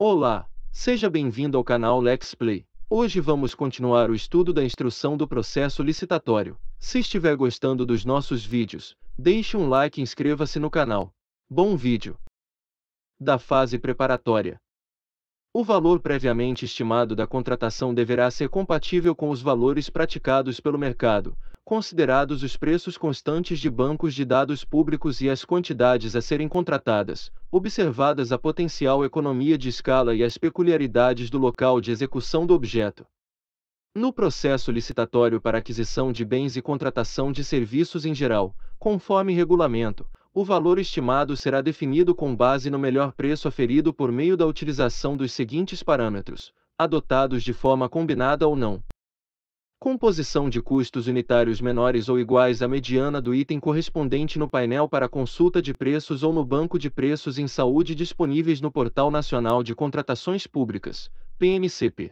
Olá, seja bem-vindo ao canal Lexplay. Hoje vamos continuar o estudo da instrução do processo licitatório. Se estiver gostando dos nossos vídeos, deixe um like e inscreva-se no canal. Bom vídeo! Da fase preparatória. O valor previamente estimado da contratação deverá ser compatível com os valores praticados pelo mercado, considerados os preços constantes de bancos de dados públicos e as quantidades a serem contratadas, observadas a potencial economia de escala e as peculiaridades do local de execução do objeto. No processo licitatório para aquisição de bens e contratação de serviços em geral, conforme regulamento, o valor estimado será definido com base no melhor preço aferido por meio da utilização dos seguintes parâmetros, adotados de forma combinada ou não. Composição de custos unitários menores ou iguais à mediana do item correspondente no painel para consulta de preços ou no banco de preços em saúde disponíveis no Portal Nacional de Contratações Públicas, PNCP.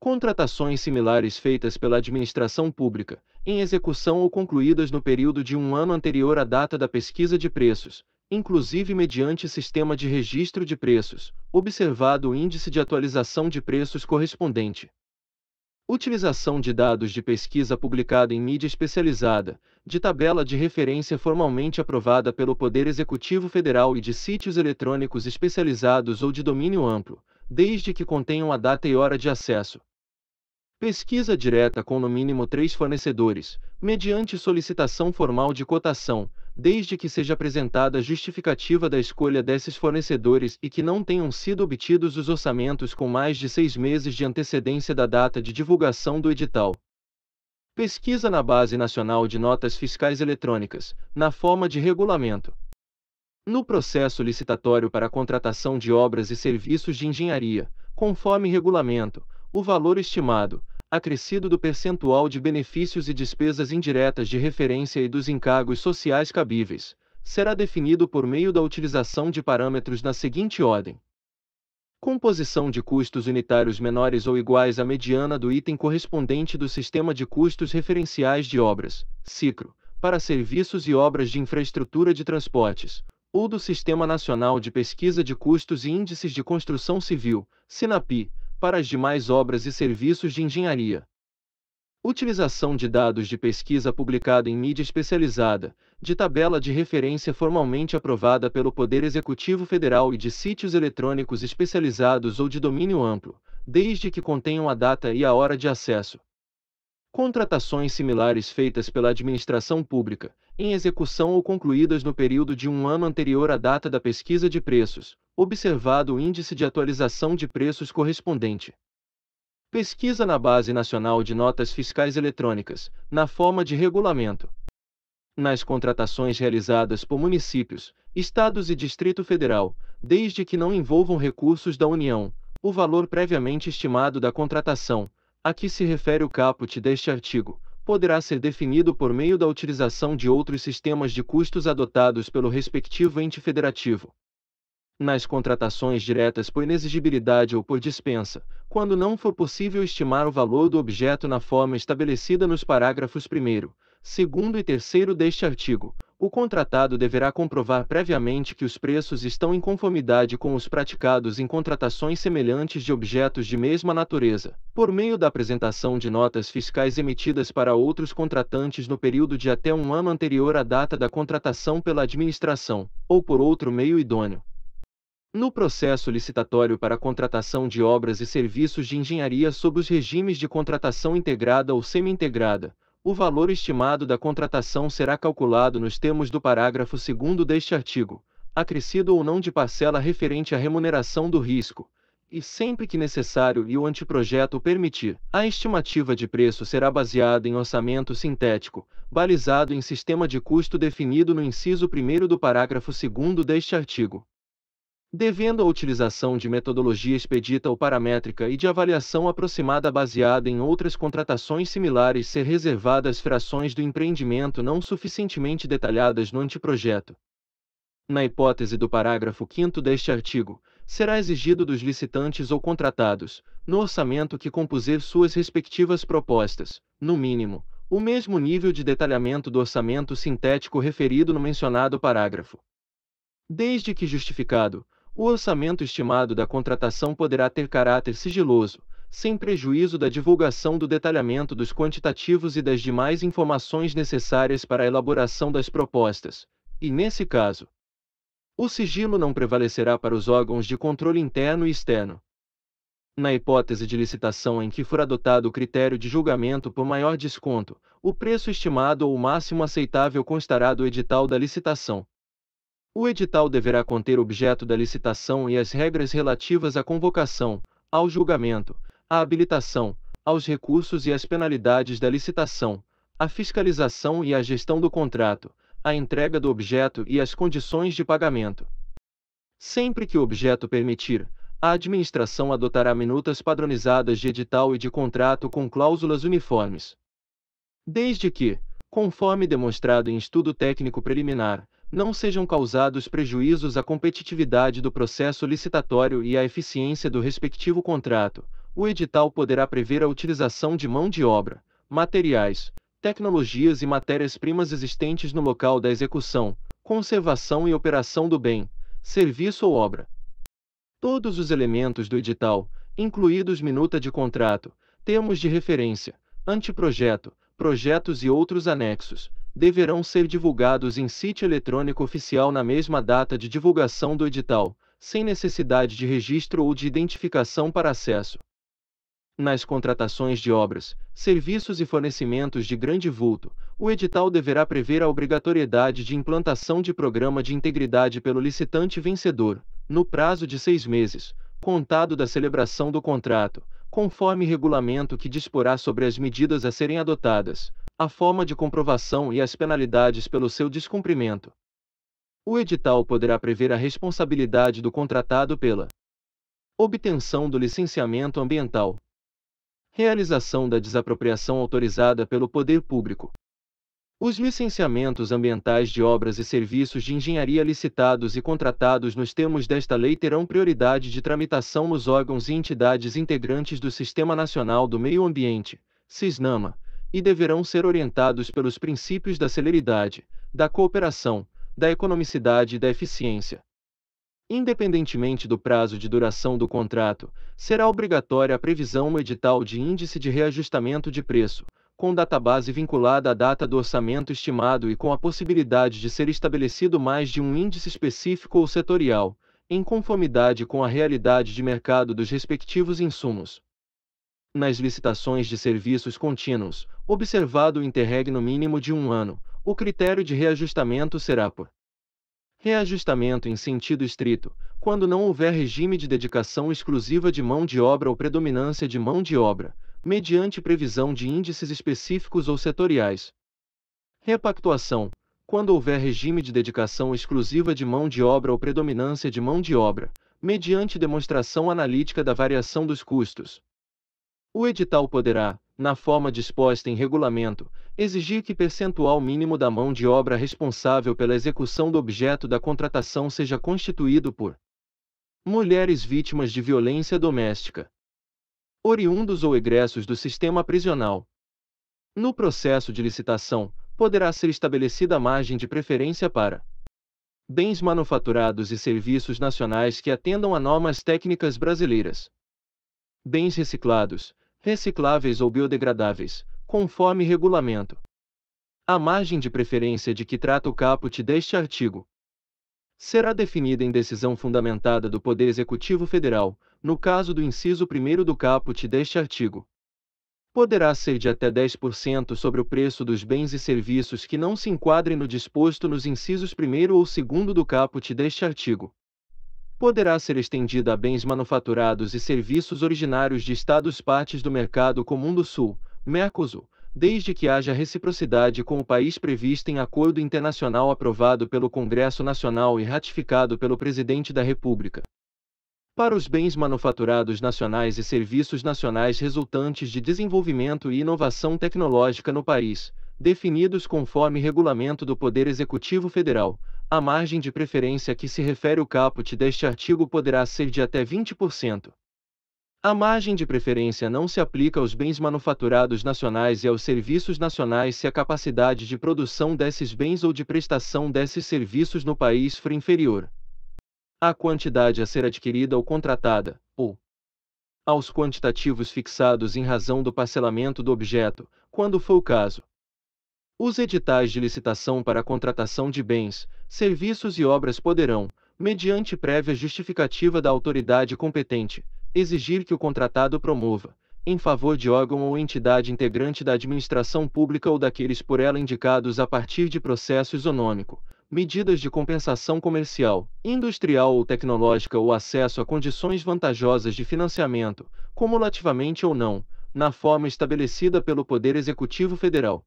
Contratações similares feitas pela administração pública, em execução ou concluídas no período de um ano anterior à data da pesquisa de preços, inclusive mediante sistema de registro de preços, observado o índice de atualização de preços correspondente. Utilização de dados de pesquisa publicada em mídia especializada, de tabela de referência formalmente aprovada pelo Poder Executivo Federal e de sítios eletrônicos especializados ou de domínio amplo, desde que contenham a data e hora de acesso. Pesquisa direta com no mínimo três fornecedores, mediante solicitação formal de cotação, desde que seja apresentada a justificativa da escolha desses fornecedores e que não tenham sido obtidos os orçamentos com mais de seis meses de antecedência da data de divulgação do edital. Pesquisa na Base Nacional de Notas Fiscais Eletrônicas, na forma de regulamento. No processo licitatório para a contratação de obras e serviços de engenharia, conforme regulamento, o valor estimado, acrescido do percentual de benefícios e despesas indiretas de referência e dos encargos sociais cabíveis, será definido por meio da utilização de parâmetros na seguinte ordem: composição de custos unitários menores ou iguais à mediana do item correspondente do sistema de custos referenciais de obras, ciclo, para serviços e obras de infraestrutura de transportes, ou do Sistema Nacional de Pesquisa de Custos e Índices de Construção Civil, SINAPI, para as demais obras e serviços de engenharia. Utilização de dados de pesquisa publicada em mídia especializada, de tabela de referência formalmente aprovada pelo Poder Executivo Federal e de sítios eletrônicos especializados ou de domínio amplo, desde que contenham a data e a hora de acesso. Contratações similares feitas pela administração pública, em execução ou concluídas no período de um ano anterior à data da pesquisa de preços, observado o índice de atualização de preços correspondente. Pesquisa na Base Nacional de Notas Fiscais Eletrônicas, na forma de regulamento. Nas contratações realizadas por municípios, estados e Distrito Federal, desde que não envolvam recursos da União, o valor previamente estimado da contratação, a que se refere o caput deste artigo, poderá ser definido por meio da utilização de outros sistemas de custos adotados pelo respectivo ente federativo. Nas contratações diretas por inexigibilidade ou por dispensa, quando não for possível estimar o valor do objeto na forma estabelecida nos parágrafos 1, 2 e 3 deste artigo, o contratado deverá comprovar previamente que os preços estão em conformidade com os praticados em contratações semelhantes de objetos de mesma natureza, por meio da apresentação de notas fiscais emitidas para outros contratantes no período de até um ano anterior à data da contratação pela administração, ou por outro meio idôneo. No processo licitatório para contratação de obras e serviços de engenharia sob os regimes de contratação integrada ou semi-integrada, o valor estimado da contratação será calculado nos termos do parágrafo 2 deste artigo, acrescido ou não de parcela referente à remuneração do risco, e sempre que necessário e o anteprojeto permitir. A estimativa de preço será baseada em orçamento sintético, balizado em sistema de custo definido no inciso 1 do parágrafo 2 deste artigo devendo a utilização de metodologia expedita ou paramétrica e de avaliação aproximada baseada em outras contratações similares ser reservadas frações do empreendimento não suficientemente detalhadas no anteprojeto. Na hipótese do parágrafo 5 deste artigo, será exigido dos licitantes ou contratados, no orçamento que compuser suas respectivas propostas, no mínimo, o mesmo nível de detalhamento do orçamento sintético referido no mencionado parágrafo. Desde que justificado, o orçamento estimado da contratação poderá ter caráter sigiloso, sem prejuízo da divulgação do detalhamento dos quantitativos e das demais informações necessárias para a elaboração das propostas, e nesse caso, o sigilo não prevalecerá para os órgãos de controle interno e externo. Na hipótese de licitação em que for adotado o critério de julgamento por maior desconto, o preço estimado ou o máximo aceitável constará do edital da licitação. O edital deverá conter objeto da licitação e as regras relativas à convocação, ao julgamento, à habilitação, aos recursos e às penalidades da licitação, à fiscalização e à gestão do contrato, à entrega do objeto e às condições de pagamento. Sempre que o objeto permitir, a administração adotará minutas padronizadas de edital e de contrato com cláusulas uniformes. Desde que, conforme demonstrado em estudo técnico preliminar, não sejam causados prejuízos à competitividade do processo licitatório e à eficiência do respectivo contrato, o edital poderá prever a utilização de mão de obra, materiais, tecnologias e matérias-primas existentes no local da execução, conservação e operação do bem, serviço ou obra. Todos os elementos do edital, incluídos minuta de contrato, termos de referência, anteprojeto, projetos e outros anexos, deverão ser divulgados em site eletrônico oficial na mesma data de divulgação do edital, sem necessidade de registro ou de identificação para acesso. Nas contratações de obras, serviços e fornecimentos de grande vulto, o edital deverá prever a obrigatoriedade de implantação de programa de integridade pelo licitante vencedor, no prazo de seis meses, contado da celebração do contrato, conforme regulamento que disporá sobre as medidas a serem adotadas, a forma de comprovação e as penalidades pelo seu descumprimento. O edital poderá prever a responsabilidade do contratado pela obtenção do licenciamento ambiental, realização da desapropriação autorizada pelo poder público. Os licenciamentos ambientais de obras e serviços de engenharia licitados e contratados nos termos desta lei terão prioridade de tramitação nos órgãos e entidades integrantes do Sistema Nacional do Meio Ambiente, SISNAMA, e deverão ser orientados pelos princípios da celeridade, da cooperação, da economicidade e da eficiência. Independentemente do prazo de duração do contrato, será obrigatória a previsão no edital de índice de reajustamento de preço, com database vinculada à data do orçamento estimado e com a possibilidade de ser estabelecido mais de um índice específico ou setorial, em conformidade com a realidade de mercado dos respectivos insumos nas licitações de serviços contínuos, observado o interregno mínimo de um ano, o critério de reajustamento será por reajustamento em sentido estrito, quando não houver regime de dedicação exclusiva de mão de obra ou predominância de mão de obra, mediante previsão de índices específicos ou setoriais. Repactuação, quando houver regime de dedicação exclusiva de mão de obra ou predominância de mão de obra, mediante demonstração analítica da variação dos custos. O edital poderá, na forma disposta em regulamento, exigir que percentual mínimo da mão de obra responsável pela execução do objeto da contratação seja constituído por mulheres vítimas de violência doméstica, oriundos ou egressos do sistema prisional. No processo de licitação, poderá ser estabelecida a margem de preferência para bens manufaturados e serviços nacionais que atendam a normas técnicas brasileiras, bens reciclados, recicláveis ou biodegradáveis, conforme regulamento. A margem de preferência de que trata o caput deste artigo será definida em decisão fundamentada do Poder Executivo Federal, no caso do inciso 1 do caput deste artigo. Poderá ser de até 10% sobre o preço dos bens e serviços que não se enquadrem no disposto nos incisos 1 ou 2 do caput deste artigo poderá ser estendida a bens manufaturados e serviços originários de Estados partes do Mercado Comum do Sul, Mercosul, desde que haja reciprocidade com o país prevista em acordo internacional aprovado pelo Congresso Nacional e ratificado pelo Presidente da República. Para os bens manufaturados nacionais e serviços nacionais resultantes de desenvolvimento e inovação tecnológica no país, definidos conforme regulamento do Poder Executivo Federal, a margem de preferência a que se refere o caput deste artigo poderá ser de até 20%. A margem de preferência não se aplica aos bens manufaturados nacionais e aos serviços nacionais se a capacidade de produção desses bens ou de prestação desses serviços no país for inferior à quantidade a ser adquirida ou contratada, ou aos quantitativos fixados em razão do parcelamento do objeto, quando for o caso, os editais de licitação para a contratação de bens, serviços e obras poderão, mediante prévia justificativa da autoridade competente, exigir que o contratado promova, em favor de órgão ou entidade integrante da administração pública ou daqueles por ela indicados a partir de processo isonômico, medidas de compensação comercial, industrial ou tecnológica ou acesso a condições vantajosas de financiamento, cumulativamente ou não, na forma estabelecida pelo Poder Executivo Federal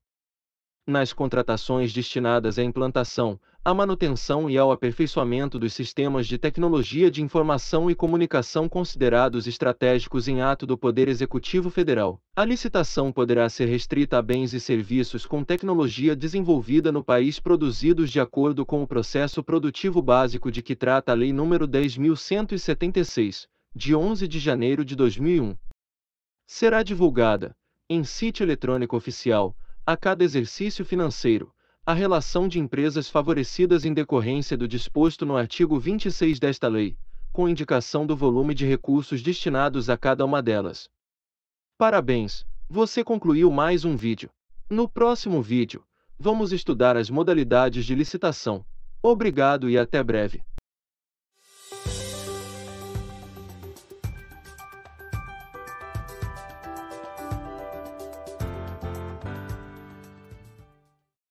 nas contratações destinadas à implantação, à manutenção e ao aperfeiçoamento dos sistemas de tecnologia de informação e comunicação considerados estratégicos em ato do Poder Executivo Federal. A licitação poderá ser restrita a bens e serviços com tecnologia desenvolvida no país produzidos de acordo com o processo produtivo básico de que trata a Lei nº 10.176, de 11 de janeiro de 2001. Será divulgada, em site eletrônico oficial, a cada exercício financeiro, a relação de empresas favorecidas em decorrência do disposto no artigo 26 desta lei, com indicação do volume de recursos destinados a cada uma delas. Parabéns! Você concluiu mais um vídeo. No próximo vídeo, vamos estudar as modalidades de licitação. Obrigado e até breve.